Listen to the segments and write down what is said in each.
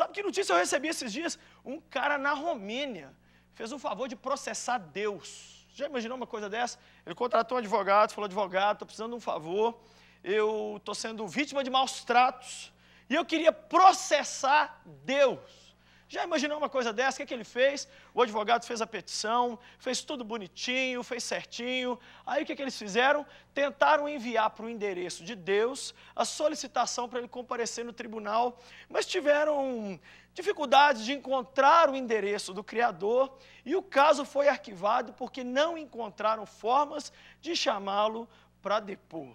Sabe que notícia eu recebi esses dias? Um cara na Romênia fez um favor de processar Deus. Já imaginou uma coisa dessa? Ele contratou um advogado, falou: advogado, estou precisando de um favor, eu estou sendo vítima de maus tratos e eu queria processar Deus. Já imaginou uma coisa dessa? O que, é que ele fez? O advogado fez a petição, fez tudo bonitinho, fez certinho. Aí o que, é que eles fizeram? Tentaram enviar para o endereço de Deus a solicitação para ele comparecer no tribunal, mas tiveram dificuldades de encontrar o endereço do Criador e o caso foi arquivado porque não encontraram formas de chamá-lo para depor.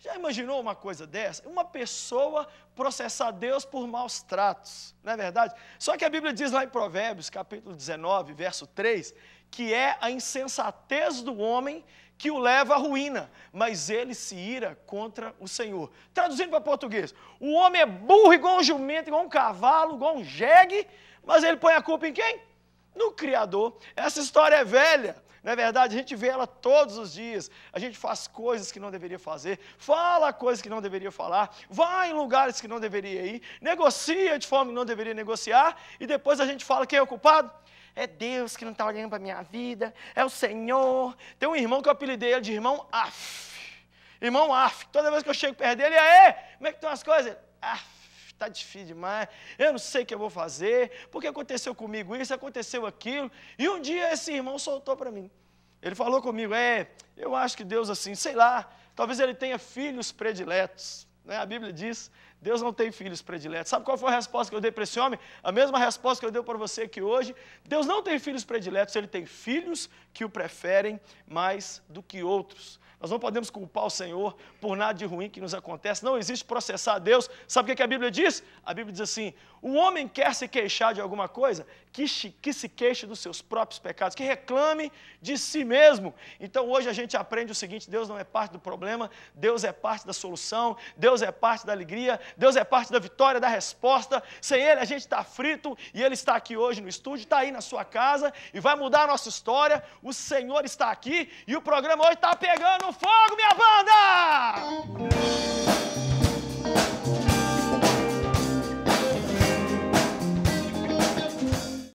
Já imaginou uma coisa dessa? Uma pessoa processar Deus por maus tratos, não é verdade? Só que a Bíblia diz lá em Provérbios, capítulo 19, verso 3, que é a insensatez do homem que o leva à ruína, mas ele se ira contra o Senhor. Traduzindo para português, o homem é burro igual um jumento, igual um cavalo, igual um jegue, mas ele põe a culpa em quem? No Criador. Essa história é velha. Não é verdade? A gente vê ela todos os dias. A gente faz coisas que não deveria fazer, fala coisas que não deveria falar, vai em lugares que não deveria ir, negocia de forma que não deveria negociar, e depois a gente fala quem é o culpado? É Deus que não está olhando para a minha vida, é o Senhor. Tem um irmão que eu apelidei ele de irmão Af. Irmão Af. Toda vez que eu chego perto dele, aí, como é que estão as coisas? Af está difícil demais, eu não sei o que eu vou fazer, porque aconteceu comigo isso, aconteceu aquilo. E um dia esse irmão soltou para mim. Ele falou comigo: É, eu acho que Deus, assim, sei lá, talvez ele tenha filhos prediletos. Né? A Bíblia diz Deus não tem filhos prediletos. Sabe qual foi a resposta que eu dei para esse homem? A mesma resposta que eu dei para você aqui hoje. Deus não tem filhos prediletos, ele tem filhos que o preferem mais do que outros. Nós não podemos culpar o Senhor por nada de ruim que nos acontece. Não existe processar a Deus. Sabe o que a Bíblia diz? A Bíblia diz assim: o homem quer se queixar de alguma coisa, que, que se queixe dos seus próprios pecados, que reclame de si mesmo. Então hoje a gente aprende o seguinte: Deus não é parte do problema, Deus é parte da solução, Deus é parte da alegria, Deus é parte da vitória, da resposta. Sem Ele a gente está frito e Ele está aqui hoje no estúdio, está aí na sua casa e vai mudar a nossa história. O Senhor está aqui e o programa hoje está pegando fogo, minha banda!